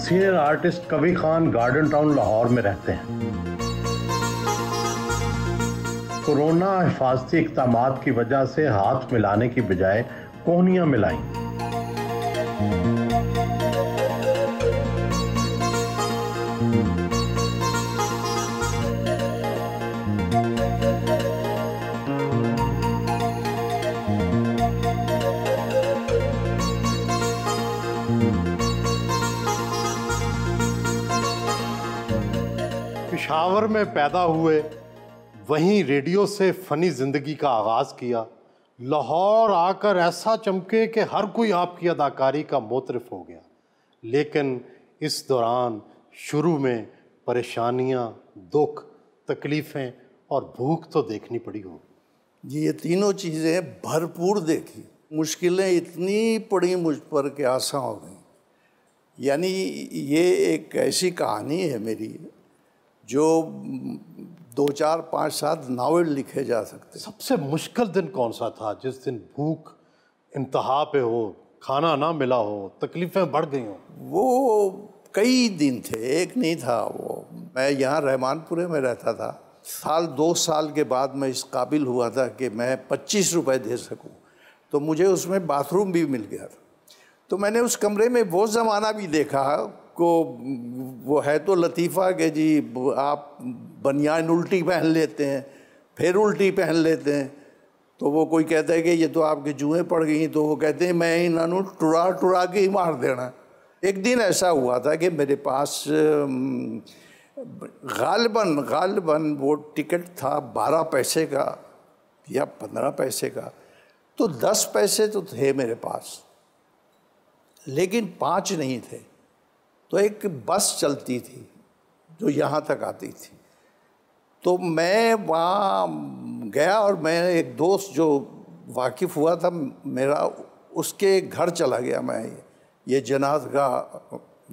senior artist कवि Khan garden town Lahore में रहते हैं कोरोना हिफाजती इकदाम की वजह से हाथ मिलाने की बजाय कोहनियां मिलाई पिशावर में पैदा हुए वहीं रेडियो से फ़नी ज़िंदगी का आगाज़ किया लाहौर आकर ऐसा चमके कि हर कोई आपकी अदाकारी का मोतरफ हो गया लेकिन इस दौरान शुरू में परेशानियाँ दुख तकलीफ़ें और भूख तो देखनी पड़ी हो जी ये तीनों चीज़ें भरपूर देखी मुश्किलें इतनी पड़ी मुझ पर कि आसा हो गई यानी ये एक ऐसी कहानी है मेरी जो दो चार पाँच सात नावल लिखे जा सकते सबसे मुश्किल दिन कौन सा था जिस दिन भूख इंतहा पे हो खाना ना मिला हो तकलीफ़ें बढ़ गई हों वो कई दिन थे एक नहीं था वो मैं यहाँ रहमानपुरे में रहता था साल दो साल के बाद मैं इस काबिल हुआ था कि मैं पच्चीस रुपए दे सकूँ तो मुझे उसमें बाथरूम भी मिल गया था तो मैंने उस कमरे में वो ज़माना भी देखा को वो है तो लतीफ़ा के जी आप बनियान उल्टी पहन लेते हैं फिर उल्टी पहन लेते हैं तो वो कोई कहता है कि ये तो आपके जुएँ पड़ गई तो वो कहते हैं मैं इन्होंने टुरा टुरा के ही मार देना एक दिन ऐसा हुआ था कि मेरे पास गालबन गालबन वो टिकट था बारह पैसे का या पंद्रह पैसे का तो दस पैसे तो थे मेरे पास लेकिन पाँच नहीं थे तो एक बस चलती थी जो यहाँ तक आती थी तो मैं वहाँ गया और मैं एक दोस्त जो वाकिफ़ हुआ था मेरा उसके घर चला गया मैं ये जनाज का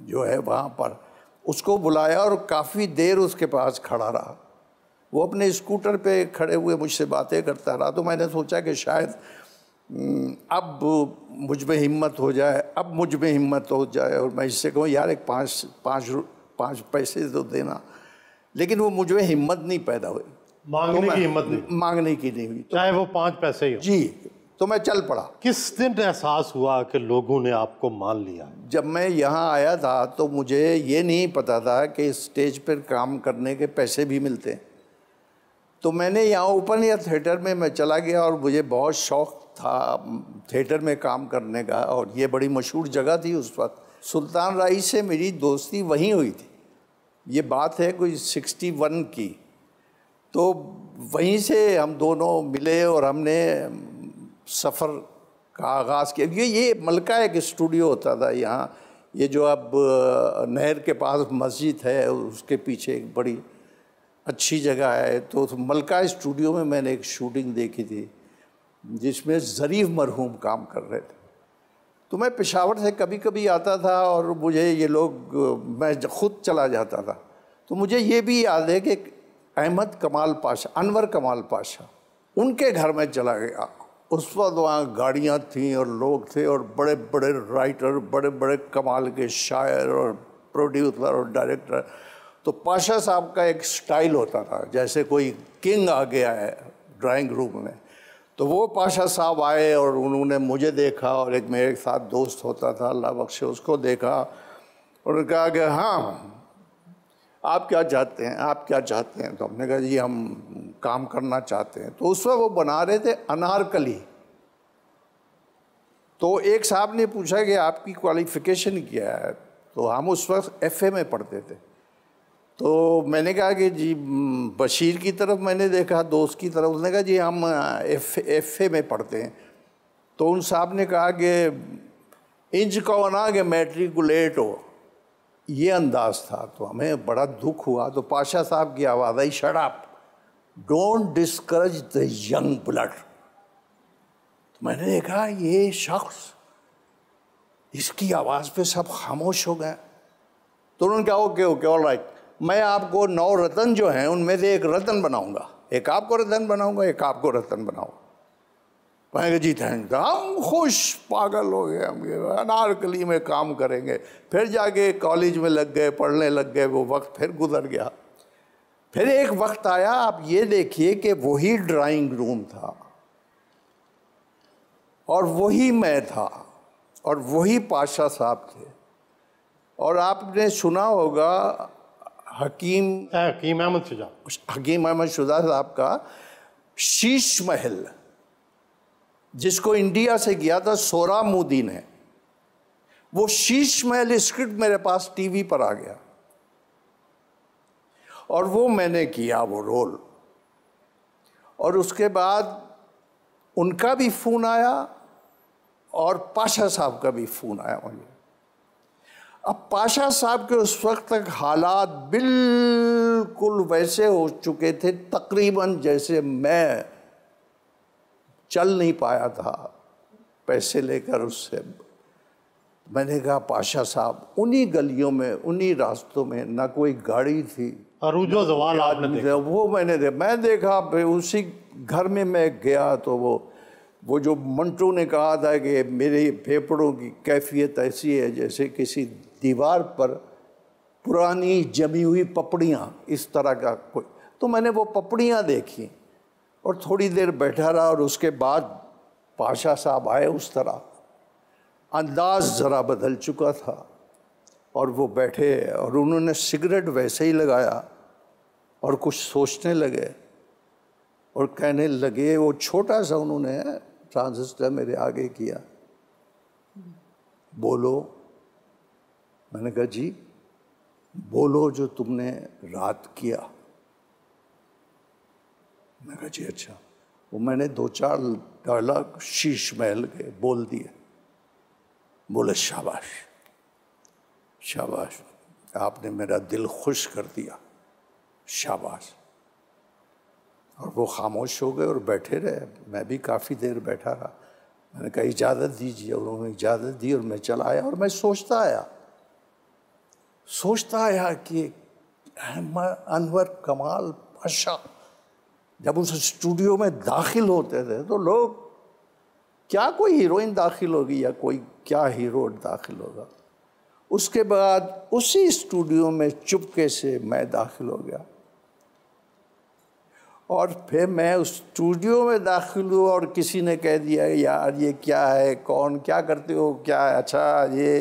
जो है वहाँ पर उसको बुलाया और काफ़ी देर उसके पास खड़ा रहा वो अपने स्कूटर पे खड़े हुए मुझसे बातें करता रहा तो मैंने सोचा कि शायद हम्म, अब मुझ में हिम्मत हो जाए अब मुझ में हिम्मत हो जाए और मैं इससे कहूँ यार एक पाँच पाँच पाँच पैसे तो देना लेकिन वो मुझ में हिम्मत नहीं पैदा हुई मांगने तो की हिम्मत नहीं मांगने की नहीं हुई तो चाहे वो पाँच पैसे ही हो जी तो मैं चल पड़ा किस दिन एहसास हुआ कि लोगों ने आपको मान लिया जब मैं यहाँ आया था तो मुझे ये नहीं पता था कि स्टेज पर काम करने के पैसे भी मिलते हैं तो मैंने यहाँ ओपन या थिएटर में मैं चला गया और मुझे बहुत शौक था थिएटर में काम करने का और ये बड़ी मशहूर जगह थी उस वक्त सुल्तान राई से मेरी दोस्ती वहीं हुई थी ये बात है कोई सिक्सटी वन की तो वहीं से हम दोनों मिले और हमने सफ़र का आगाज़ किया ये ये मलका एक स्टूडियो होता था यहाँ ये जो अब नहर के पास मस्जिद है उसके पीछे एक बड़ी अच्छी जगह है तो मलका स्टूडियो में मैंने एक शूटिंग देखी थी जिसमें ज़रीफ मरहूम काम कर रहे थे तो मैं पेशावर से कभी कभी आता था और मुझे ये लोग मैं ख़ुद चला जाता था तो मुझे ये भी याद है कि अहमद कमाल पाशा अनवर कमाल पाशा उनके घर में चला गया उस वक्त वहाँ गाड़ियाँ थीं और लोग थे और बड़े बड़े राइटर बड़े बड़े कमाल के शायर और प्रोड्यूसर और डायरेक्टर तो पाशा साहब का एक स्टाइल होता था जैसे कोई किंग आ गया है ड्राइंग रूम में तो वो पाशा साहब आए और उन्होंने मुझे देखा और एक मेरे साथ दोस्त होता था अल्लाह बख्शे उसको देखा उन्होंने कहा कि हाँ आप क्या चाहते हैं आप क्या चाहते हैं तो हमने कहा जी हम काम करना चाहते हैं तो उस वक्त वो बना रहे थे अनारकली तो एक साहब ने पूछा कि आपकी क्वालिफ़िकेशन क्या है तो हम उस वक्त एफ में पढ़ते थे तो मैंने कहा कि जी बशीर की तरफ मैंने देखा दोस्त की तरफ उसने कहा जी हम एफ एफ ए में पढ़ते हैं तो उन साहब ने कहा कि इंच कौन ना कि मैट्रिकुलेट हो ये अंदाज था तो हमें बड़ा दुख हुआ तो पाशा साहब की आवाज़ आई शराब don't discourage the young blood तो मैंने देखा ये शख्स इसकी आवाज़ पे सब खामोश हो गए तो उन्होंने कहा ओके ओके ऑल राइट मैं आपको नौ रतन जो हैं उनमें से एक रतन बनाऊंगा एक आपको रतन बनाऊंगा एक आपको रतन बनाऊंगा कहेंगे जी थैंक हम खुश पागल हो गए हम अनारकली में काम करेंगे फिर जाके कॉलेज में लग गए पढ़ने लग गए वो वक्त फिर गुजर गया फिर एक वक्त आया आप ये देखिए कि वही ड्राइंग रूम था और वही मैं था और वही पाशा साहब थे और आपने सुना होगा हकीम हकीम अहमद शुजा हकीम अहमद शुजा साहब का शीश महल जिसको इंडिया से गया था सोरा मोदी है वो शीश महल स्क्रिप्ट मेरे पास टीवी पर आ गया और वो मैंने किया वो रोल और उसके बाद उनका भी फ़ोन आया और पाशा साहब का भी फ़ोन आया मुझे अब पाशा साहब के उस वक्त तक हालात बिल्कुल वैसे हो चुके थे तकरीबन जैसे मैं चल नहीं पाया था पैसे लेकर उससे मैंने कहा पाशा साहब उन्हीं गलियों में उन्हीं रास्तों में ना कोई गाड़ी थी अरुजो जवाल आदमी वो मैंने देखा मैं देखा उसी घर में मैं गया तो वो वो जो मंटू ने कहा था कि मेरे फेफड़ों की कैफियत ऐसी है जैसे किसी दीवार पर पुरानी जमी हुई पपड़ियाँ इस तरह का कोई तो मैंने वो पपड़ियाँ देखी और थोड़ी देर बैठा रहा और उसके बाद पाशा साहब आए उस तरह अंदाज ज़रा बदल चुका था और वो बैठे और उन्होंने सिगरेट वैसे ही लगाया और कुछ सोचने लगे और कहने लगे वो छोटा सा उन्होंने ट्रांजिस्टर मेरे आगे किया बोलो मैंने कहा जी बोलो जो तुमने रात किया मैंने कहा जी अच्छा वो मैंने दो चार डायलॉग शीश महल के बोल दिए बोले शाबाश शाबाश आपने मेरा दिल खुश कर दिया शाबाश और वो खामोश हो गए और बैठे रहे मैं भी काफ़ी देर बैठा रहा मैंने कहा इजाज़त दीजिए उन्होंने इजाज़त दी और मैं चला आया और मैं सोचता आया सोचता आया कि अनवर कमाल पाशा जब उस स्टूडियो में दाखिल होते थे तो लोग क्या कोई हीरोइन दाखिल होगी या कोई क्या हीरो दाखिल होगा उसके बाद उसी स्टूडियो में चुपके से मैं दाखिल हो गया और फिर मैं उस स्टूडियो में दाखिल हुआ और किसी ने कह दिया यार ये क्या है कौन क्या करते हो क्या है अच्छा ये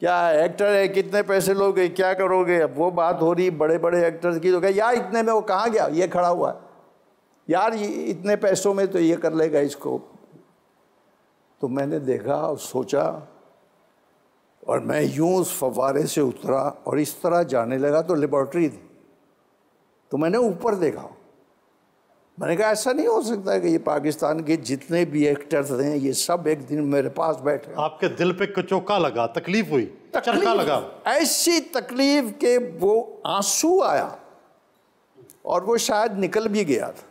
क्या एक्टर है कितने पैसे लोगे क्या करोगे अब वो बात हो रही बड़े बड़े एक्टर्स की तो क्या यार इतने में वो कहाँ गया ये खड़ा हुआ है यार इतने पैसों में तो ये कर लेगा इसको तो मैंने देखा और सोचा और मैं यूँ उस फवारे से उतरा और इस तरह जाने लगा तो लेबॉर्ट्री थी तो मैंने ऊपर देखा मैंने कहा ऐसा नहीं हो सकता कि ये पाकिस्तान के जितने भी एक्टर्स हैं ये सब एक दिन मेरे पास बैठे आपके दिल पे कचोका लगा तकलीफ हुई तकलीफ, लगा ऐसी तकलीफ के वो आंसू आया और वो शायद निकल भी गया था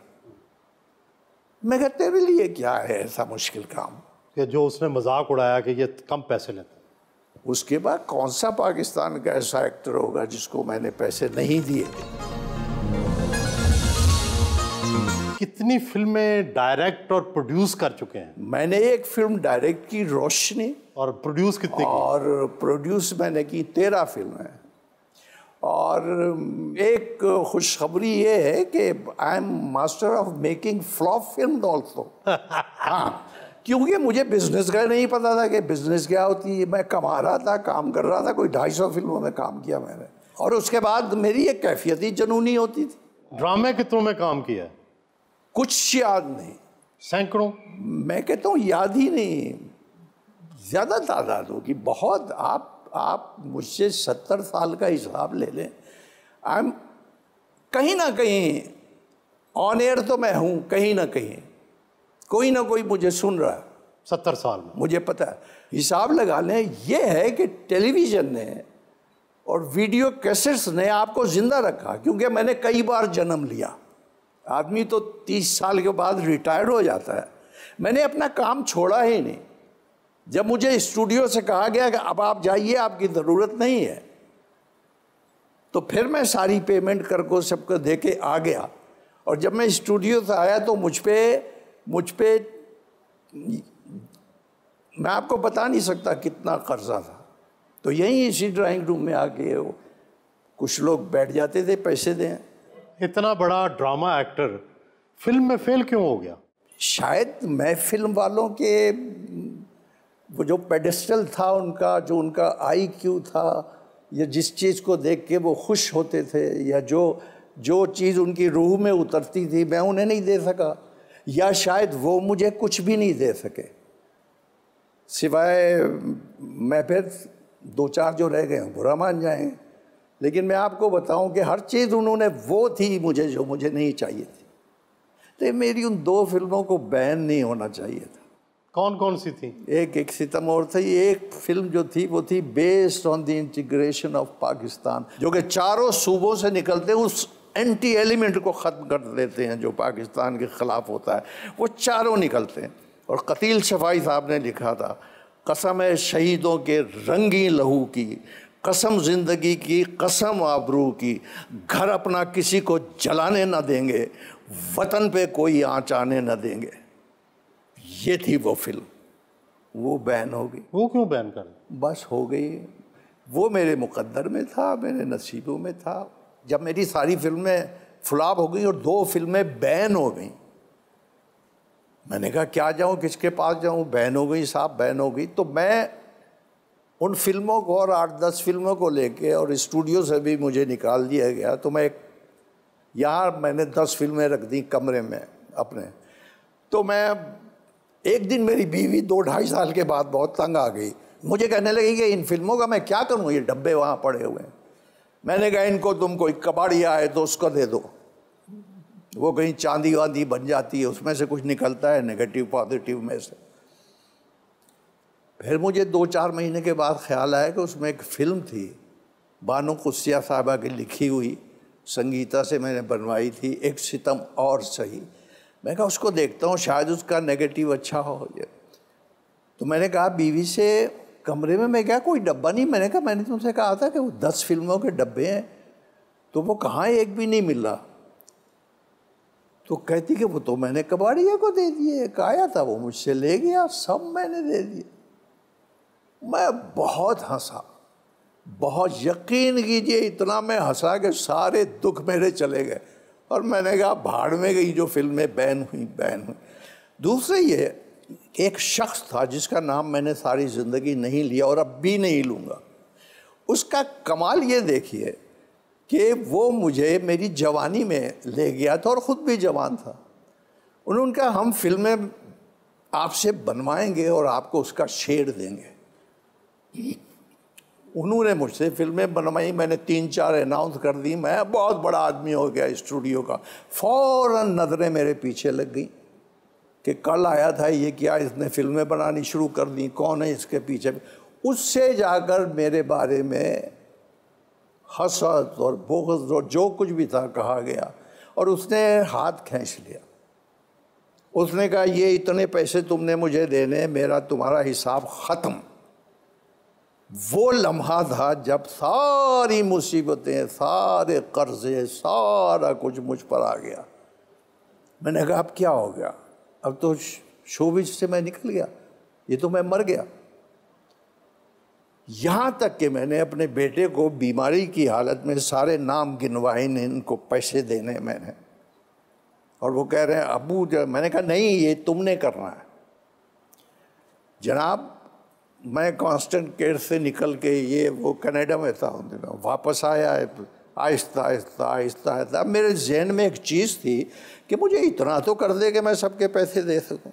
मैं कहा तेरे लिए क्या है ऐसा मुश्किल काम कि जो उसने मजाक उड़ाया कि ये कम पैसे लेते उसके बाद कौन सा पाकिस्तान का ऐसा एक्टर होगा जिसको मैंने पैसे नहीं दिए कितनी फिल्में डायरेक्ट और प्रोड्यूस कर चुके हैं मैंने एक फिल्म डायरेक्ट की रोशनी और प्रोड्यूस की और प्रोड्यूस मैंने की तेरह फिल्म है और एक खुशखबरी ये है कि I am master of making flop film also हाँ क्योंकि मुझे बिजनेस का नहीं पता था कि बिजनेस क्या होती है मैं कमा रहा था काम कर रहा था कोई ढाई सौ फिल्मों में काम किया मैंने और उसके बाद मेरी एक कैफियत ही जनूनी होती थी ड्रामे कितनों में काम किया कुछ याद नहीं सैकड़ों मैं कहता हूँ याद ही नहीं ज़्यादा तादाद होगी बहुत आप आप मुझसे सत्तर साल का हिसाब ले लें आई एम कहीं ना कहीं ऑन एयर तो मैं हूँ कहीं ना कहीं कोई ना कोई मुझे सुन रहा है सत्तर साल में मुझे पता है हिसाब लगा लें यह है कि टेलीविज़न ने और वीडियो कैसेट्स ने आपको ज़िंदा रखा क्योंकि मैंने कई बार जन्म लिया आदमी तो तीस साल के बाद रिटायर्ड हो जाता है मैंने अपना काम छोड़ा ही नहीं जब मुझे स्टूडियो से कहा गया कि अब आप जाइए आपकी ज़रूरत नहीं है तो फिर मैं सारी पेमेंट को सबको दे के आ गया और जब मैं स्टूडियो से आया तो मुझ पर मुझ पर मैं आपको बता नहीं सकता कितना कर्जा था तो यहीं इसी ड्राइंग रूम में आके वो कुछ लोग बैठ जाते थे पैसे दें इतना बड़ा ड्रामा एक्टर फिल्म में फेल क्यों हो गया शायद मैं फिल्म वालों के वो जो पेडेस्टल था उनका जो उनका आई क्यू था या जिस चीज़ को देख के वो खुश होते थे या जो जो चीज़ उनकी रूह में उतरती थी मैं उन्हें नहीं दे सका या शायद वो मुझे कुछ भी नहीं दे सके सिवाय मैं फिर दो चार जो रह गए हैं बुरा मान जाएंगे लेकिन मैं आपको बताऊं कि हर चीज़ उन्होंने वो थी मुझे जो मुझे नहीं चाहिए थी तो मेरी उन दो फिल्मों को बैन नहीं होना चाहिए था कौन कौन सी थी एक एक सितम और थी एक फिल्म जो थी वो थी based on the integration of Pakistan जो कि चारों सूबों से निकलते उस एंटी एलिमेंट को ख़त्म कर देते हैं जो पाकिस्तान के ख़िलाफ़ होता है वो चारों निकलते हैं और कतील शफाई साहब ने लिखा था कसम है शहीदों के रंगी लहू की कसम ज़िंदगी की कसम आबरू की घर अपना किसी को जलाने न देंगे वतन पे कोई आँच आने न देंगे ये थी वो फिल्म वो बैन हो गई वो क्यों बैन कर बस हो गई वो मेरे मुकद्दर में था मेरे नसीबों में था जब मेरी सारी फिल्में फ्लॉप हो गई और दो फिल्में बैन हो गई मैंने कहा क्या जाऊँ किसके पास जाऊँ बैन हो गई साहब बैन हो गई तो मैं उन फिल्मों को और आठ दस फिल्मों को लेके और स्टूडियो से भी मुझे निकाल दिया गया तो मैं एक यहाँ मैंने दस फिल्में रख दी कमरे में अपने तो मैं एक दिन मेरी बीवी दो ढाई साल के बाद बहुत तंग आ गई मुझे कहने लगी कि इन फिल्मों का मैं क्या करूँ ये डब्बे वहाँ पड़े हुए हैं मैंने कहा इनको तुम कोई कबाड़ी आए तो उसको दे दो वो कहीं चांदी वांदी बन जाती है उसमें से कुछ निकलता है नेगेटिव पॉजिटिव में से फिर मुझे दो चार महीने के बाद ख्याल आया कि उसमें एक फ़िल्म थी बानो कुसिया साहबा की लिखी हुई संगीता से मैंने बनवाई थी एक सितम और सही मैं कहा उसको देखता हूँ शायद उसका नेगेटिव अच्छा हो जाए तो मैंने कहा बीवी से कमरे में मैं क्या कोई डब्बा नहीं मैंने कहा मैंने तुमसे कहा था कि वो दस फिल्मों के डब्बे हैं तो वो कहाँ एक भी नहीं मिल रहा तो कहती कि वो तो मैंने कबाड़िया को दे दिए एक आया था वो मुझसे ले गया सब मैंने दे दिए मैं बहुत हंसा बहुत यकीन कीजिए इतना मैं हंसा कि सारे दुख मेरे चले गए और मैंने कहा भाड़ में गई जो फिल्में बैन हुई बैन हुई दूसरे ये एक शख्स था जिसका नाम मैंने सारी ज़िंदगी नहीं लिया और अब भी नहीं लूँगा उसका कमाल ये देखिए कि वो मुझे मेरी जवानी में ले गया था और ख़ुद भी जवान था उन्होंने कहा हम फिल्में आपसे बनवाएंगे और आपको उसका शेर देंगे उन्होंने मुझसे फिल्में बनवाई मैंने तीन चार अनाउंस कर दी मैं बहुत बड़ा आदमी हो गया स्टूडियो का फ़ौर नज़रें मेरे पीछे लग गई कि कल आया था ये क्या इसने फिल्में बनानी शुरू कर दी कौन है इसके पीछे उससे जाकर मेरे बारे में हसद और बोगस और जो कुछ भी था कहा गया और उसने हाथ खींच लिया उसने कहा ये इतने पैसे तुमने मुझे देने मेरा तुम्हारा हिसाब ख़त्म वो लम्हा था जब सारी मुसीबतें सारे कर्जे सारा कुछ मुझ पर आ गया मैंने कहा अब क्या हो गया अब तो शोबिज से मैं निकल गया ये तो मैं मर गया यहाँ तक कि मैंने अपने बेटे को बीमारी की हालत में सारे नाम गिनवाए इनको पैसे देने मैंने और वो कह रहे हैं अबू मैंने कहा नहीं ये तुमने करना है जनाब मैं कांस्टेंट केयर से निकल के ये वो कनाडा में था उन दिनों वापस आया आहिस्ता आहिस्ता आहिस्ता आहिस्ता अब मेरे जहन में एक चीज़ थी कि मुझे इतना तो कर दे कि मैं सबके पैसे दे सकूं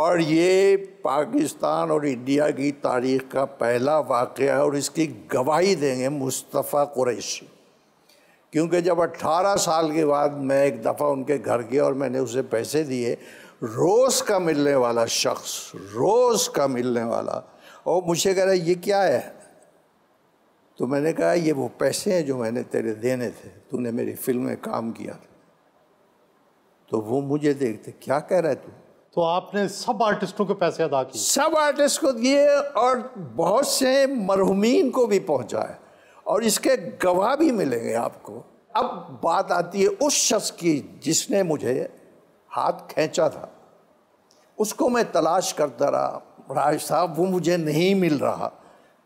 और ये पाकिस्तान और इंडिया की तारीख का पहला वाक़ है और इसकी गवाही देंगे मुस्तफ़ा कुरैशी क्योंकि जब 18 साल के बाद मैं एक दफ़ा उनके घर गया और मैंने उसे पैसे दिए रोज़ का मिलने वाला शख्स रोज़ का मिलने वाला और मुझे कह रहा है ये क्या है तो मैंने कहा ये वो पैसे हैं जो मैंने तेरे देने थे तूने मेरी फिल्म में काम किया था तो वो मुझे देखते क्या कह रहा है तू तो आपने सब आर्टिस्टों के पैसे अदा किए सब आर्टिस्ट को दिए और बहुत से मरहुमीन को भी पहुंचाए और इसके गवाह भी मिलेंगे आपको अब बात आती है उस शख्स की जिसने मुझे हाथ खींचा था उसको मैं तलाश करता रहा राज साहब वो मुझे नहीं मिल रहा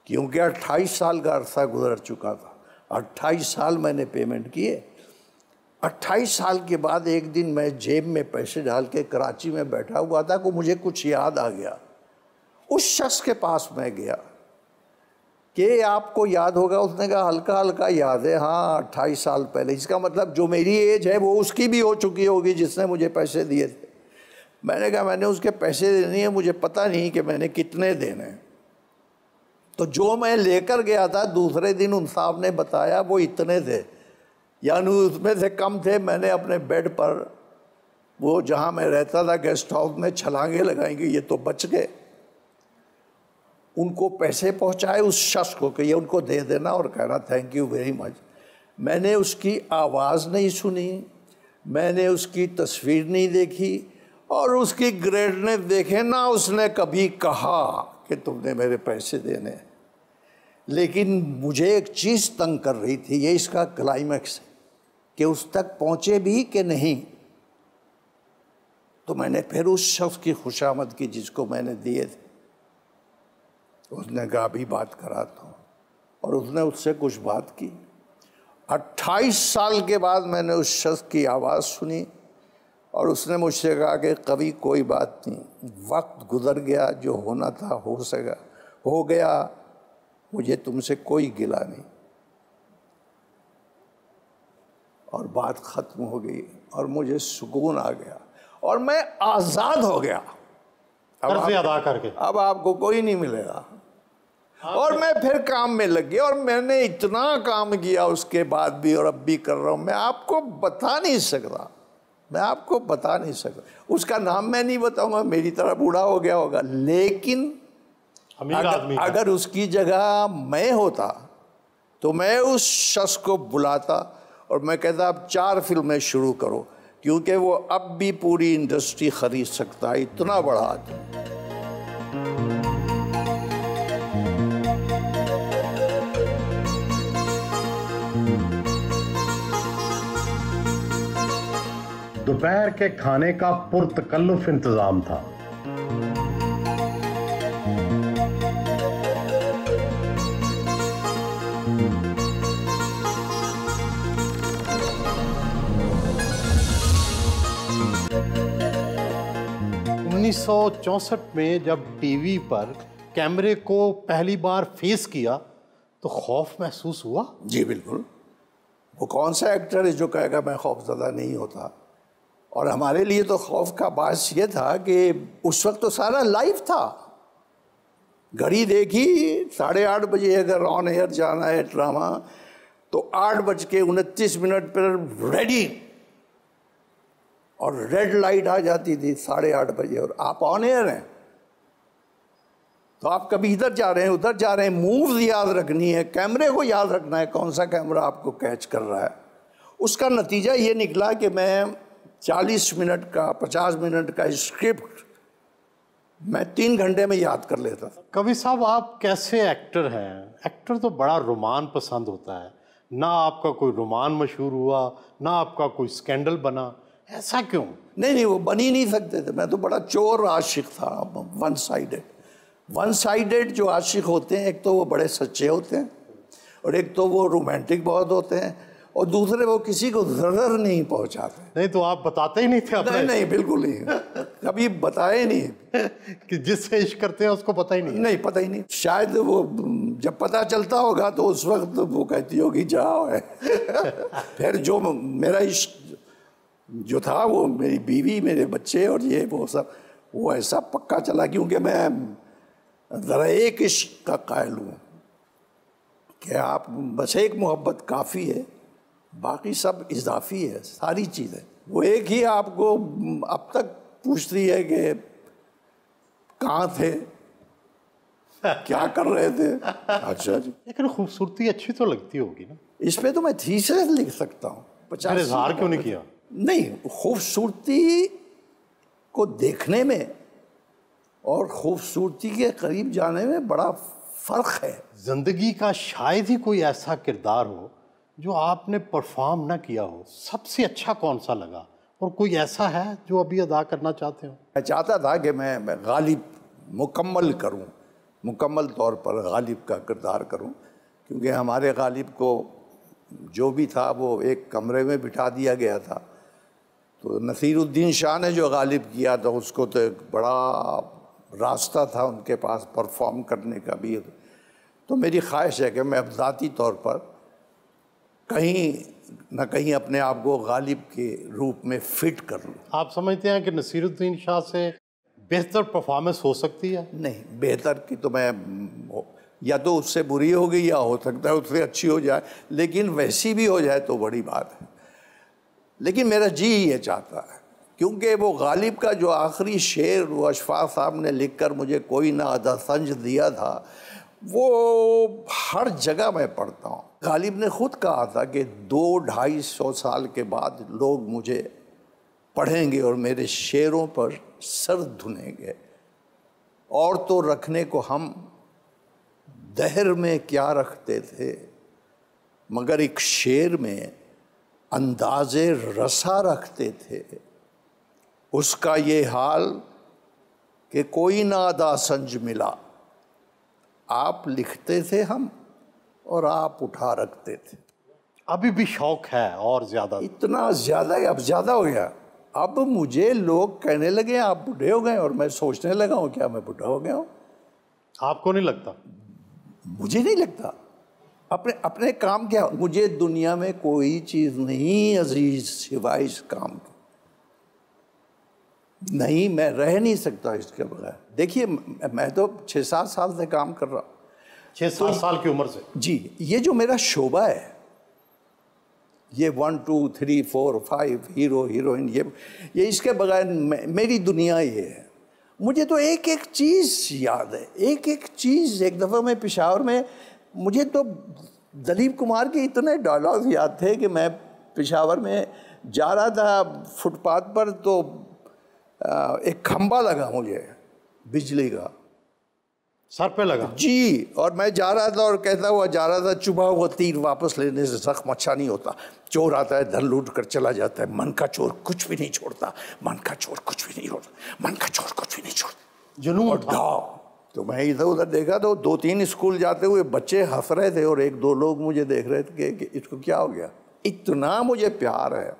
क्योंकि 28 साल का अरसा गुजर चुका था 28 साल मैंने पेमेंट किए 28 साल के बाद एक दिन मैं जेब में पैसे डाल के कराची में बैठा हुआ था को मुझे कुछ याद आ गया उस शख्स के पास मैं गया कि आपको याद होगा उसने कहा हल्का हल्का याद है हाँ अट्ठाईस साल पहले इसका मतलब जो मेरी एज है वो उसकी भी हो चुकी होगी जिसने मुझे पैसे दिए थे मैंने कहा मैंने उसके पैसे देने हैं मुझे पता नहीं कि मैंने कितने देने हैं तो जो मैं लेकर गया था दूसरे दिन उन साहब ने बताया वो इतने थे यानी उसमें से कम थे मैंने अपने बेड पर वो जहाँ मैं रहता था गेस्ट हाउस में छलांगे लगाएंगे ये तो बच गए उनको पैसे पहुंचाए उस शख्स को कि ये उनको दे देना और कहना थैंक यू वेरी मच मैंने उसकी आवाज़ नहीं सुनी मैंने उसकी तस्वीर नहीं देखी और उसकी ग्रेड ने देखे ना उसने कभी कहा कि तुमने मेरे पैसे देने लेकिन मुझे एक चीज़ तंग कर रही थी ये इसका क्लाइमैक्स है कि उस तक पहुँचे भी कि नहीं तो मैंने फिर उस शख्स की खुशामद की जिसको मैंने दिए थे उसने कहा अभी बात कराता हूँ और उसने उससे कुछ बात की 28 साल के बाद मैंने उस शख्स की आवाज़ सुनी और उसने मुझसे कहा कि कभी कोई बात नहीं वक्त गुजर गया जो होना था हो सका हो गया मुझे तुमसे कोई गिला नहीं और बात ख़त्म हो गई और मुझे सुकून आ गया और मैं आज़ाद हो गया अब आप, अदा करके अब आपको कोई नहीं मिलेगा हाँ, और तो- मैं फिर काम में लग गया और मैंने इतना काम किया उसके बाद भी और अब भी कर रहा हूँ मैं आपको बता नहीं सक रहा मैं आपको बता नहीं सक रहा उसका नाम मैं नहीं बताऊंगा मेरी तरह बूढ़ा हो गया होगा लेकिन अगर, अगर उसकी जगह मैं होता तो मैं उस शख्स को बुलाता और मैं कहता आप चार फिल्में शुरू करो क्योंकि वो अब भी पूरी इंडस्ट्री खरीद सकता है इतना बड़ा आदमी दोपहर के खाने का पुरतकल्लुफ इंतजाम था उन्नीस में जब टीवी पर कैमरे को पहली बार फेस किया तो खौफ महसूस हुआ जी बिल्कुल वो कौन सा एक्टर है जो कहेगा मैं खौफ ज्यादा नहीं होता और हमारे लिए तो खौफ का बास ये था कि उस वक्त तो सारा लाइव था घड़ी देखी साढ़े आठ बजे अगर ऑन एयर जाना है ड्रामा तो आठ बज के उनतीस मिनट पर रेडी और रेड लाइट आ जाती थी साढ़े आठ बजे और आप ऑन एयर हैं तो आप कभी इधर जा रहे हैं उधर जा रहे हैं मूव याद रखनी है कैमरे को याद रखना है कौन सा कैमरा आपको कैच कर रहा है उसका नतीजा ये निकला कि मैं चालीस मिनट का पचास मिनट का स्क्रिप्ट मैं तीन घंटे में याद कर लेता था कवि साहब आप कैसे एक्टर हैं एक्टर तो बड़ा रोमान पसंद होता है ना आपका कोई रोमान मशहूर हुआ ना आपका कोई स्कैंडल बना ऐसा क्यों नहीं नहीं वो बन ही नहीं सकते थे मैं तो बड़ा चोर आशिक था वन साइडेड वन साइडेड जो आशिक होते हैं एक तो वो बड़े सच्चे होते हैं और एक तो वो रोमांटिक बहुत होते हैं और दूसरे वो किसी को जरूर नहीं पहुंचाते नहीं तो आप बताते ही नहीं थे अपने नहीं नहीं बिल्कुल नहीं कभी बताए नहीं कि जिससे इश्क करते हैं उसको पता ही नहीं नहीं पता ही नहीं शायद वो जब पता चलता होगा तो उस वक्त वो कहती होगी जाओ है फिर जो मेरा इश्क जो था वो मेरी बीवी मेरे बच्चे और ये वो सब वो ऐसा पक्का चला क्योंकि मैं ज़रा एक इश्क का कायल हूँ कि आप बस एक मोहब्बत काफ़ी है बाकी सब इजाफी है सारी चीज़ें वो एक ही आपको अब तक पूछ रही है कि कहाँ थे क्या कर रहे थे अच्छा जी लेकिन खूबसूरती अच्छी तो लगती होगी ना इस पर तो मैं थीसिस लिख सकता हूँ पचास इजहार क्यों नहीं किया नहीं खूबसूरती को देखने में और खूबसूरती के करीब जाने में बड़ा फ़र्क है ज़िंदगी का शायद ही कोई ऐसा किरदार हो जो आपने परफॉर्म ना किया हो सबसे अच्छा कौन सा लगा और कोई ऐसा है जो अभी अदा करना चाहते हो मैं चाहता था कि मैं, मैं गालिब मुकम्मल करूं मुकम्मल तौर पर गालिब का किरदार करूं क्योंकि हमारे गालिब को जो भी था वो एक कमरे में बिठा दिया गया था तो नसीरुद्दीन शाह ने जो गालिब किया था उसको तो एक बड़ा रास्ता था उनके पास परफॉर्म करने का भी तो मेरी ख्वाहिश है कि मैं अब ज़ाती तौर पर कहीं ना कहीं अपने आप को गालिब के रूप में फिट कर लूँ आप समझते हैं कि नसीरुद्दीन शाह से बेहतर परफॉर्मेंस हो सकती है नहीं बेहतर की तो मैं या तो उससे बुरी होगी या हो सकता है उससे अच्छी हो जाए लेकिन वैसी भी हो जाए तो बड़ी बात है लेकिन मेरा जी ये चाहता है क्योंकि वो गालिब का जो आखिरी शेर वो अशफाक साहब ने लिख कर मुझे कोई ना अदा संज दिया था वो हर जगह मैं पढ़ता हूँ गालिब ने खुद कहा था कि दो ढाई सौ साल के बाद लोग मुझे पढ़ेंगे और मेरे शेरों पर सर धुनेंगे और तो रखने को हम दहर में क्या रखते थे मगर एक शेर में अंदाजे रसा रखते थे उसका ये हाल कि कोई ना अदा संज मिला आप लिखते थे हम और आप उठा रखते थे अभी भी शौक है और ज़्यादा इतना ज़्यादा अब ज़्यादा हो गया अब मुझे लोग कहने लगे आप बूढ़े हो गए और मैं सोचने लगा हूँ क्या मैं बूढ़ा हो गया हूँ आपको नहीं लगता मुझे नहीं लगता अपने अपने काम क्या मुझे दुनिया में कोई चीज़ नहीं अजीज सिवाय इस काम के नहीं मैं रह नहीं सकता इसके बगैर देखिए मैं तो छः सात साल से काम कर रहा हूँ छः सात तो साल की उम्र से जी ये जो मेरा शोभा है ये one two three four five hero heroine ये ये इसके बगैर मेरी दुनिया ये है मुझे तो एक एक चीज़ याद है एक एक चीज़ एक दफ़ा मैं पिशावर में मुझे तो दलीप कुमार के इतने डायलॉग्स याद थे कि मैं पिशावर में जा रहा था फुटपाथ पर तो एक खम्बा लगा मुझे बिजली का सर पे लगा जी और मैं जा रहा था और कहता हुआ जा रहा था चुभा हुआ तीर वापस लेने से जख्म अच्छा नहीं होता चोर आता है धन लूट कर चला जाता है मन का चोर कुछ भी नहीं छोड़ता मन का चोर कुछ भी नहीं छोड़ता मन का चोर कुछ भी नहीं छोड़ता जुनू और तो मैं इधर उधर देखा तो दो तीन स्कूल जाते हुए बच्चे हंस रहे थे और एक दो लोग मुझे देख रहे थे कि इसको क्या हो गया इतना मुझे प्यार है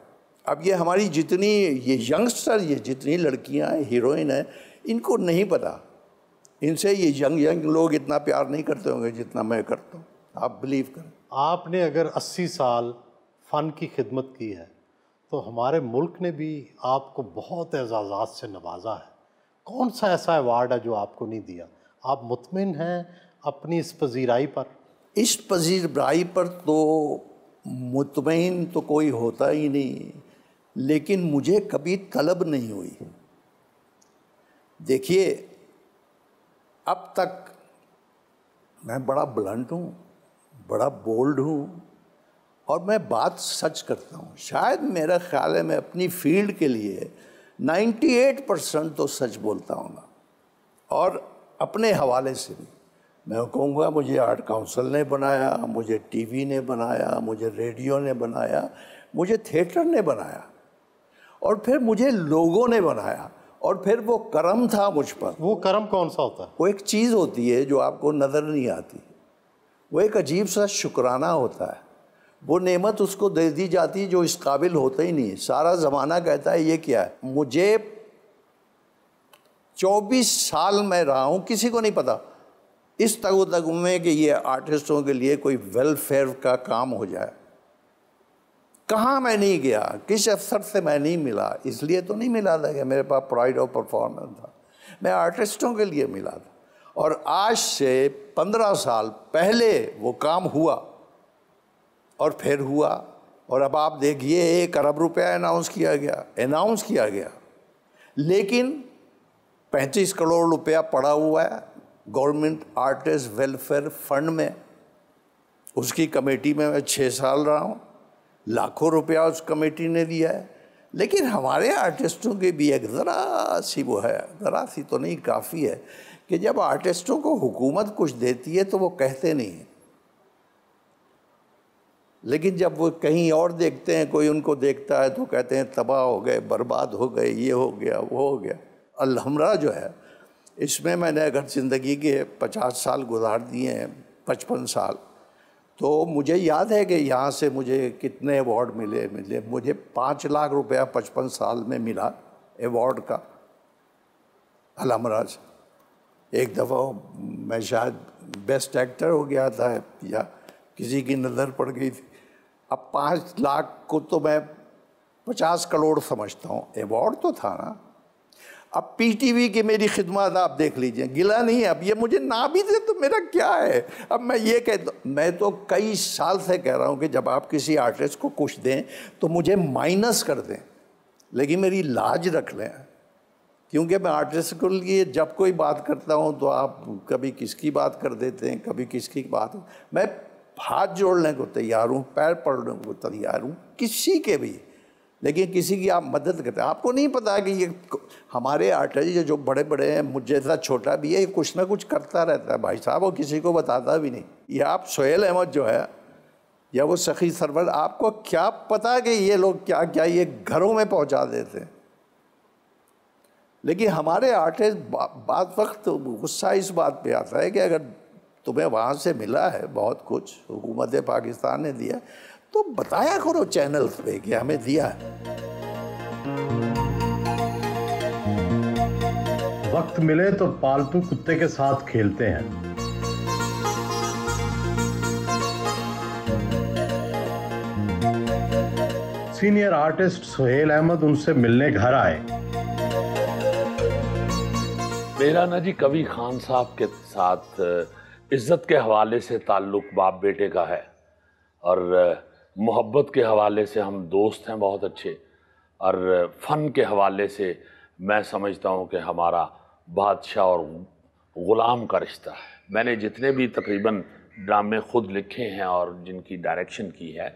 अब ये हमारी जितनी ये यंगस्टर ये जितनी लड़कियां हैं हीरोइन हैं इनको नहीं पता इनसे ये यंग यंग लोग इतना प्यार नहीं करते होंगे जितना मैं करता हूँ आप बिलीव करें आपने अगर 80 साल फ़न की खिदमत की है तो हमारे मुल्क ने भी आपको बहुत एजाजात से नवाजा है कौन सा ऐसा अवार्ड है जो आपको नहीं दिया आप मुतमिन हैं अपनी इस पजीराई पर इस पजीराई पर तो मुतमिन तो कोई होता ही नहीं लेकिन मुझे कभी तलब नहीं हुई देखिए अब तक मैं बड़ा ब्लंट हूँ बड़ा बोल्ड हूँ और मैं बात सच करता हूँ शायद मेरा ख्याल है मैं अपनी फील्ड के लिए 98 परसेंट तो सच बोलता हूँ ना और अपने हवाले से भी मैं कहूँगा मुझे आर्ट काउंसिल ने बनाया मुझे टीवी ने बनाया मुझे रेडियो ने बनाया मुझे थिएटर ने बनाया और फिर मुझे लोगों ने बनाया और फिर वो कर्म था मुझ पर वो कर्म कौन सा होता है वो एक चीज़ होती है जो आपको नज़र नहीं आती वो एक अजीब सा शुक्राना होता है वो नेमत उसको दे दी जाती जो इस काबिल होता ही नहीं सारा ज़माना कहता है ये क्या है मुझे 24 साल मैं रहा हूँ किसी को नहीं पता इस तगो तक में कि ये आर्टिस्टों के लिए कोई वेलफेयर का काम हो जाए कहाँ मैं नहीं गया किस अफसर से मैं नहीं मिला इसलिए तो नहीं मिला था कि मेरे पास प्राइड ऑफ परफॉर्मेंस था मैं आर्टिस्टों के लिए मिला था और आज से पंद्रह साल पहले वो काम हुआ और फिर हुआ और अब आप देखिए एक अरब रुपया अनाउंस किया गया अनाउंस किया गया लेकिन पैंतीस करोड़ रुपया पड़ा हुआ है गवर्नमेंट आर्टिस्ट वेलफेयर फंड में उसकी कमेटी में मैं छः साल रहा हूँ लाखों रुपया उस कमेटी ने दिया है लेकिन हमारे आर्टिस्टों के भी एक ज़रा सी वो है ज़रा सी तो नहीं काफ़ी है कि जब आर्टिस्टों को हुकूमत कुछ देती है तो वो कहते नहीं हैं लेकिन जब वो कहीं और देखते हैं कोई उनको देखता है तो कहते हैं तबाह हो गए बर्बाद हो गए ये हो गया वो हो गया अलहमरा जो है इसमें मैंने अगर ज़िंदगी के पचास साल गुजार दिए हैं पचपन साल तो मुझे याद है कि यहाँ से मुझे कितने अवार्ड मिले मिले मुझे पाँच लाख रुपया पचपन साल में मिला अवार्ड का अलमराज एक दफ़ा मैं शायद बेस्ट एक्टर हो गया था या किसी की नज़र पड़ गई थी अब पाँच लाख को तो मैं पचास करोड़ समझता हूँ अवार्ड तो था ना अब पीटीवी की मेरी खिदमत आप देख लीजिए गिला नहीं है अब ये मुझे ना भी दे तो मेरा क्या है अब मैं ये कह मैं तो कई साल से कह रहा हूँ कि जब आप किसी आर्टिस्ट को कुछ दें तो मुझे माइनस कर दें लेकिन मेरी लाज रख लें क्योंकि मैं आर्टिस्ट के लिए जब कोई बात करता हूँ तो आप कभी किसकी बात कर देते हैं कभी किसकी बात मैं हाथ जोड़ने को तैयार हूँ पैर पड़ने को तैयार हूँ किसी के भी लेकिन किसी की आप मदद करते हैं आपको नहीं पता कि ये हमारे आर्टिस्ट जो बड़े बड़े हैं मुझ जैसा छोटा भी है कुछ ना कुछ करता रहता है भाई साहब वो किसी को बताता भी नहीं ये आप सोहेल अहमद जो है या वो सखी सरवर आपको क्या पता कि ये लोग क्या क्या ये घरों में पहुंचा देते हैं लेकिन हमारे आर्टिस्ट बात बाद वक्त गुस्सा इस बात पे आता है कि अगर तुम्हें वहाँ से मिला है बहुत कुछ हुकूमत पाकिस्तान ने दिया तो बताया करो चैनल्स पे कि हमें दिया है वक्त मिले तो पालतू कुत्ते के साथ खेलते हैं सीनियर आर्टिस्ट सुहेल अहमद उनसे मिलने घर आए मेरा ना जी कवि खान साहब के साथ इज्जत के हवाले से ताल्लुक बाप बेटे का है और मोहब्बत के हवाले से हम दोस्त हैं बहुत अच्छे और फ़न के हवाले से मैं समझता हूँ कि हमारा बादशाह और ग़ुलाम का रिश्ता है मैंने जितने भी तकरीबन ड्रामे ख़ुद लिखे हैं और जिनकी डायरेक्शन की है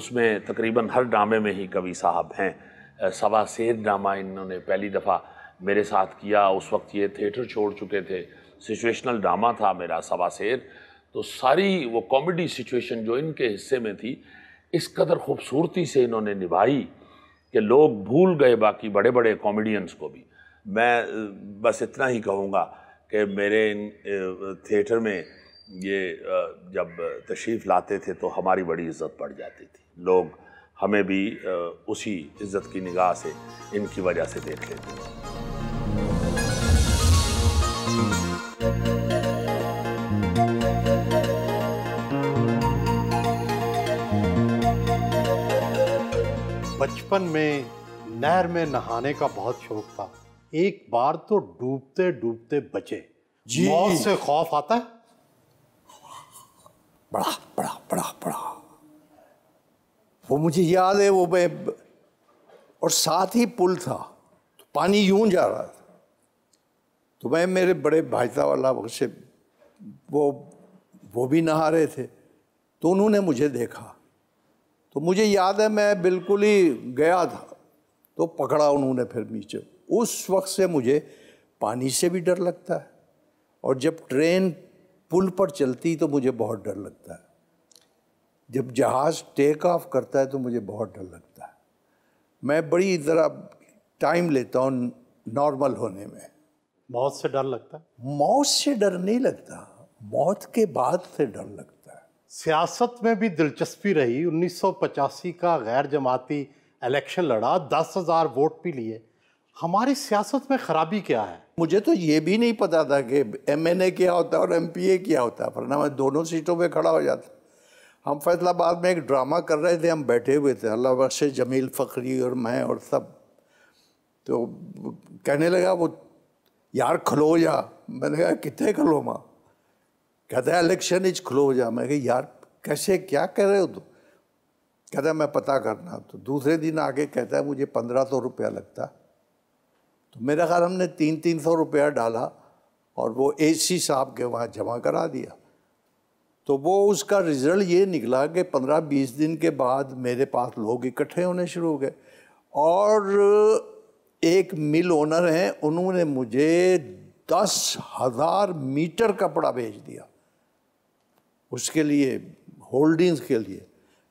उसमें तकरीबन हर ड्रामे में ही कवि साहब हैं सवा शेर ड्रामा इन्होंने पहली दफ़ा मेरे साथ किया उस वक्त ये थिएटर छोड़ चुके थे सिचुएशनल ड्रामा था मेरा सवा शेर तो सारी वो कॉमेडी सिचुएशन जो इनके हिस्से में थी इस कदर खूबसूरती से इन्होंने निभाई कि लोग भूल गए बाकी बड़े बड़े कॉमेडियंस को भी मैं बस इतना ही कहूँगा कि मेरे थिएटर में ये जब तशरीफ़ लाते थे तो हमारी बड़ी इज्जत पड़ जाती थी लोग हमें भी उसी इज्जत की निगाह से इनकी वजह से देख लेते थे बचपन में नहर में नहाने का बहुत शौक था एक बार तो डूबते डूबते बचे मौत से खौफ आता है बड़ा बड़ा बड़ा बड़ा वो मुझे याद है वो मैं और साथ ही पुल था तो पानी यूं जा रहा था तो मैं मेरे बड़े भाईता वाला से वो वो भी नहा रहे थे तो उन्होंने मुझे देखा तो मुझे याद है मैं बिल्कुल ही गया था तो पकड़ा उन्होंने फिर नीचे उस वक्त से मुझे पानी से भी डर लगता है और जब ट्रेन पुल पर चलती तो मुझे बहुत डर लगता है जब जहाज़ टेक ऑफ करता है तो मुझे बहुत डर लगता है मैं बड़ी ज़रा टाइम लेता हूँ नॉर्मल होने में मौत से डर लगता है मौत से डर नहीं लगता मौत के बाद से डर लगता सियासत में भी दिलचस्पी रही उन्नीस का गैर जमाती इलेक्शन लड़ा दस हज़ार वोट भी लिए हमारी सियासत में ख़राबी क्या है मुझे तो ये भी नहीं पता था कि ए क्या होता है और ए क्या होता है वरना मैं दोनों सीटों पे खड़ा हो जाता हम फैसलाबाद में एक ड्रामा कर रहे थे हम बैठे हुए थे अल्लाह बख्श जमील फ़खरी और मैं और सब तो कहने लगा वो यार खलो या मैंने कहा कितने खलो माँ कहता है इलेक्शन इज क्लोज है मैं यार कैसे क्या कह रहे हो तुम कहता है मैं पता करना तो दूसरे दिन आके कहता है मुझे पंद्रह सौ रुपया लगता तो मेरा ख्याल हमने तीन तीन सौ रुपया डाला और वो ए सी साहब के वहाँ जमा करा दिया तो वो उसका रिज़ल्ट ये निकला कि पंद्रह बीस दिन के बाद मेरे पास लोग इकट्ठे होने शुरू हो गए और एक मिल ओनर हैं उन्होंने मुझे दस हज़ार मीटर कपड़ा भेज दिया उसके लिए होल्डिंग्स के लिए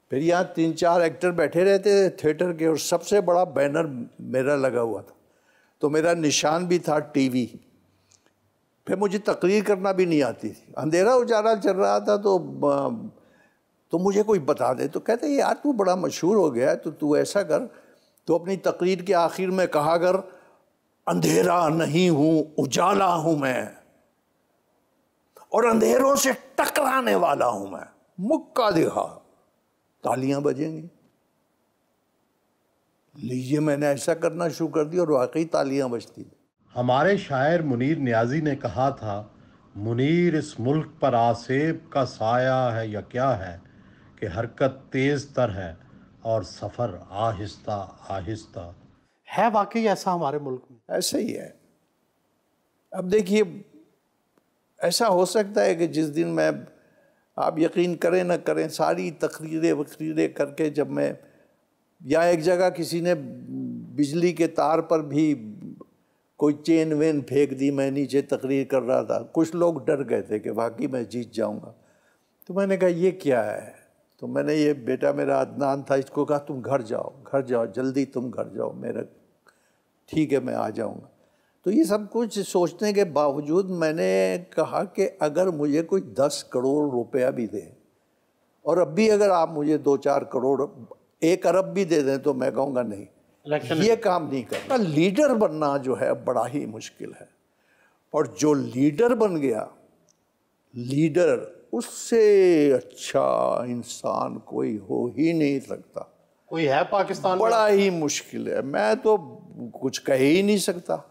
फिर यहाँ तीन चार एक्टर बैठे रहते थे थिएटर के और सबसे बड़ा बैनर मेरा लगा हुआ था तो मेरा निशान भी था टीवी फिर मुझे तकरीर करना भी नहीं आती थी अंधेरा उजाला चल रहा था तो तो मुझे कोई बता दे तो कहते यार तू बड़ा मशहूर हो गया है तो तू ऐसा कर तो अपनी तकरीर के आखिर में कहा कर अंधेरा नहीं हूँ उजाला हूँ मैं और अंधेरों से टकराने वाला हूं मैं मुक्का दिखा तालियां बजेंगी लीजिए मैंने ऐसा करना शुरू कर दिया और वाकई तालियां बजती हमारे शायर मुनीर न्याजी ने कहा था मुनीर इस मुल्क पर आसेब का साया है या क्या है कि हरकत तेज तर है और सफ़र आहिस्ता आहिस्ता है वाकई ऐसा हमारे मुल्क में ऐसा ही है अब देखिए ऐसा हो सकता है कि जिस दिन मैं आप यकीन करें ना करें सारी तकरीरें वकरीरें करके जब मैं या एक जगह किसी ने बिजली के तार पर भी कोई चेन वेन फेंक दी मैं नीचे तकरीर कर रहा था कुछ लोग डर गए थे कि वाकई मैं जीत जाऊंगा तो मैंने कहा ये क्या है तो मैंने ये बेटा मेरा अदनान था इसको कहा तुम घर जाओ घर जाओ जल्दी तुम घर जाओ मेरा ठीक है मैं आ जाऊँगा तो ये सब कुछ सोचने के बावजूद मैंने कहा कि अगर मुझे कोई दस करोड़ रुपया भी दे और अब भी अगर आप मुझे दो चार करोड़ एक अरब भी दे दें तो मैं कहूँगा नहीं ये काम नहीं करना लीडर बनना जो है बड़ा ही मुश्किल है और जो लीडर बन गया लीडर उससे अच्छा इंसान कोई हो ही नहीं सकता कोई है पाकिस्तान बड़ा ही मुश्किल है मैं तो कुछ कह ही नहीं सकता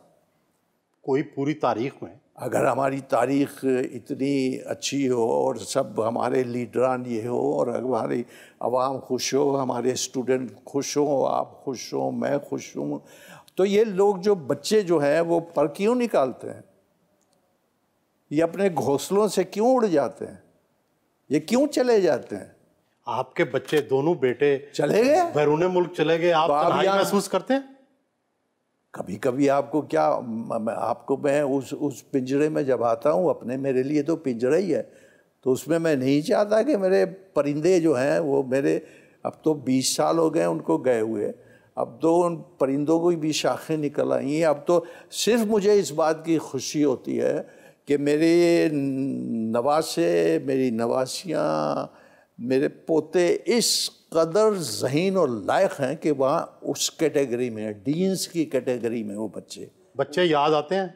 कोई पूरी तारीख में अगर हमारी तारीख इतनी अच्छी हो और सब हमारे लीडरान ये हो और हमारी आवाम खुश हो हमारे स्टूडेंट खुश हो आप खुश हो मैं खुश हूँ तो ये लोग जो बच्चे जो हैं वो पर क्यों निकालते हैं ये अपने घोंसलों से क्यों उड़ जाते हैं ये क्यों चले जाते हैं आपके बच्चे दोनों बेटे चले गए बैरून मुल्क चले गए आप तो महसूस करते हैं कभी कभी आपको क्या आपको मैं उस उस पिंजरे में जब आता हूँ अपने मेरे लिए तो पिंजरा ही है तो उसमें मैं नहीं चाहता कि मेरे परिंदे जो हैं वो मेरे अब तो 20 साल हो गए उनको गए हुए अब तो उन परिंदों को भी शाखें निकल आई हैं अब तो सिर्फ मुझे इस बात की खुशी होती है कि मेरे नवासे मेरी नवासियाँ मेरे पोते इस कदर जहीन और लायक हैं कि वहाँ उस कैटेगरी में डीन्स की कैटेगरी में वो बच्चे बच्चे याद आते हैं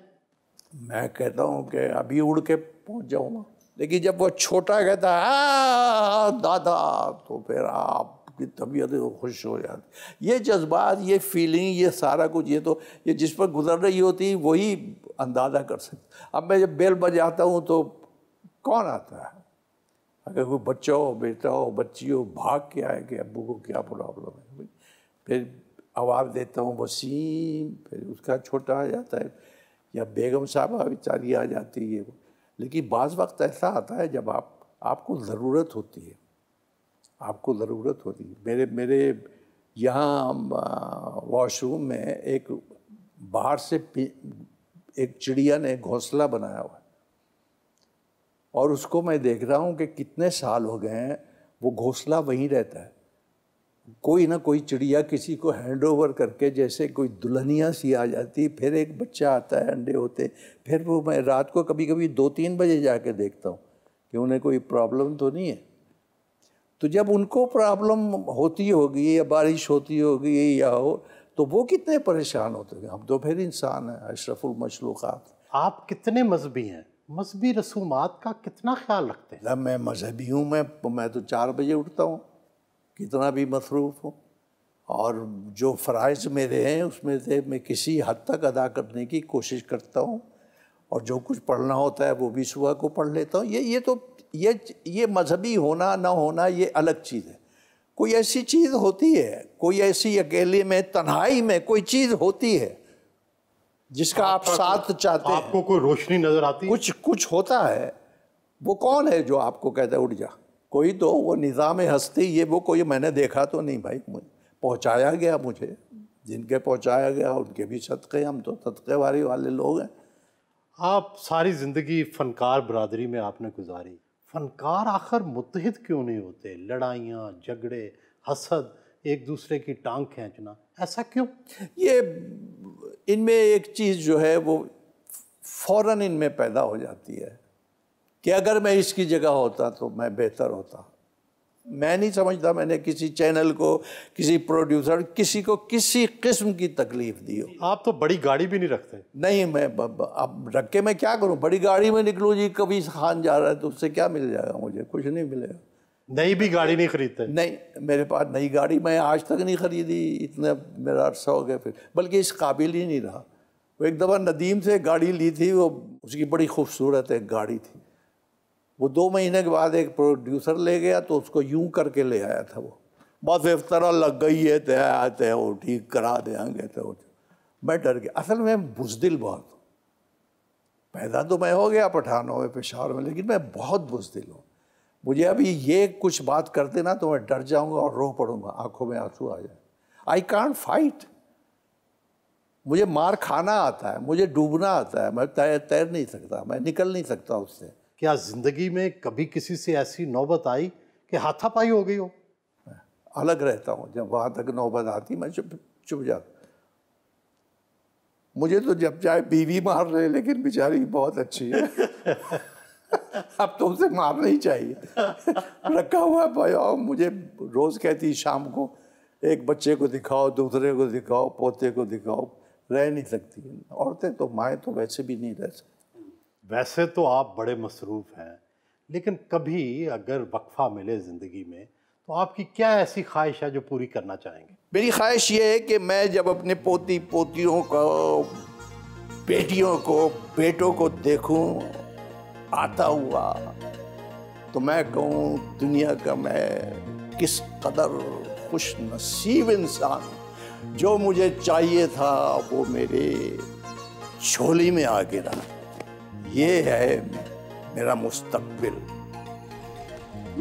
मैं कहता हूँ कि अभी उड़ के पहुँच जाऊँगा लेकिन जब वो छोटा कहता है दादा तो फिर आपकी तबीयत तो खुश हो जाती ये जज्बात ये फीलिंग ये सारा कुछ ये तो ये जिस पर गुजर रही होती वही अंदाज़ा कर सकते अब मैं जब बेल बजाता हूँ तो कौन आता है अगर कोई बच्चा हो बेटा हो बच्ची हो भाग के आए कि अबू को क्या प्रॉब्लम है फिर आवाज़ देता हूँ वसीम फिर उसका छोटा आ जाता है या बेगम साहबा बेचारी आ जाती है लेकिन बाज़ वक्त ऐसा आता है जब आप आपको ज़रूरत होती है आपको ज़रूरत होती है मेरे मेरे यहाँ वॉशरूम में एक बाहर से एक चिड़िया ने घोंसला बनाया हुआ है और उसको मैं देख रहा हूँ कि कितने साल हो गए हैं वो घोंसला वहीं रहता है कोई ना कोई चिड़िया किसी को हैंड ओवर करके जैसे कोई दुल्हनिया सी आ जाती फिर एक बच्चा आता है अंडे होते फिर वो मैं रात को कभी कभी दो तीन बजे जा देखता हूँ कि उन्हें कोई प्रॉब्लम तो नहीं है तो जब उनको प्रॉब्लम होती होगी या बारिश होती होगी या हो तो वो कितने परेशान होते हैं हम तो फिर इंसान हैं अशरफुल आप कितने मजहबी हैं मजहबी रसूमात का कितना ख्याल रखते हैं मैं मजहबी हूँ मैं तो मैं तो चार बजे उठता हूँ कितना भी मसरूफ़ हूँ और जो फ़रज़ मेरे हैं उसमें से मैं किसी हद तक अदा करने की कोशिश करता हूँ और जो कुछ पढ़ना होता है वो भी सुबह को पढ़ लेता हूँ ये ये तो ये ये मजहबी होना ना होना ये अलग चीज़ है कोई ऐसी चीज़ होती है कोई ऐसी अकेले में तन्हाई में कोई चीज़ होती है जिसका आप साथ चाहते हैं आपको कोई रोशनी नजर आती कुछ कुछ होता है वो कौन है जो आपको कहता है उठ जा कोई तो वो निज़ाम हस्ती ये वो कोई मैंने देखा तो नहीं भाई पहुँचाया गया मुझे जिनके पहुँचाया गया उनके भी सदक़े हम तो सदक़ेवारी वाले लोग हैं आप सारी ज़िंदगी फ़नकार बरदरी में आपने गुजारी फ़नकार आखिर मुतहद क्यों नहीं होते लड़ाइयाँ झगड़े हसद एक दूसरे की टांग खींचना ऐसा क्यों ये इनमें एक चीज़ जो है वो फ़ौर इनमें पैदा हो जाती है कि अगर मैं इसकी जगह होता तो मैं बेहतर होता मैं नहीं समझता मैंने किसी चैनल को किसी प्रोड्यूसर किसी को किसी किस्म की तकलीफ दी हो आप तो बड़ी गाड़ी भी नहीं रखते नहीं मैं अब रख के मैं क्या करूं बड़ी गाड़ी में निकलूं जी कभी खान जा रहा है तो उससे क्या मिल जाएगा मुझे कुछ नहीं मिलेगा नई भी गाड़ी नहीं खरीदते नहीं मेरे पास नई गाड़ी मैं आज तक नहीं खरीदी इतने मेरा अरसा हो गया फिर बल्कि इस काबिल ही नहीं रहा वो एक दफ़ा नदीम से गाड़ी ली थी वो उसकी बड़ी खूबसूरत एक गाड़ी थी वो दो महीने के बाद एक प्रोड्यूसर ले गया तो उसको यूं करके ले आया था वो बस इस तरह लग गई है तय आते हैं वो ठीक करा देंगे तो मैं डर गया असल में बुजदिल बहुत पैदा तो मैं हो गया पठानों में पेशावर में लेकिन मैं बहुत बुजदिल हूँ मुझे अभी ये कुछ बात करते ना तो मैं डर जाऊंगा और रो पड़ूंगा आंखों में आंसू आ जाए आई कान फाइट मुझे मार खाना आता है मुझे डूबना आता है मैं तैर तैर नहीं सकता मैं निकल नहीं सकता उससे क्या ज़िंदगी में कभी किसी से ऐसी नौबत आई कि हाथापाई हो गई हो अलग रहता हूँ जब वहाँ तक नौबत आती मैं चुप चुप जाता मुझे तो जब चाहे बीवी मार रहे लेकिन बेचारी बहुत अच्छी है अब तो उसे मारना ही चाहिए रखा हुआ भाई मुझे रोज़ कहती शाम को एक बच्चे को दिखाओ दूसरे को दिखाओ पोते को दिखाओ रह नहीं सकती औरतें तो माएँ तो वैसे भी नहीं रह सकती वैसे तो आप बड़े मसरूफ़ हैं लेकिन कभी अगर वक्फा मिले ज़िंदगी में तो आपकी क्या ऐसी ख्वाहिश है जो पूरी करना चाहेंगे मेरी ख्वाहिश ये है कि मैं जब अपने पोती पोतियों को बेटियों को बेटों को देखूं आता हुआ तो मैं कहूँ दुनिया का मैं किस कदर खुश नसीब इंसान जो मुझे चाहिए था वो मेरे झोली में आ गिरा ये है मेरा मुस्तकबिल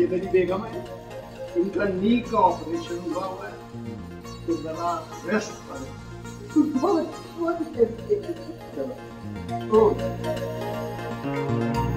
ये मेरी बेगम है इनका नी का ऑपरेशन हुआ हुआ है तो जरा रेस्ट करो बहुत बहुत तो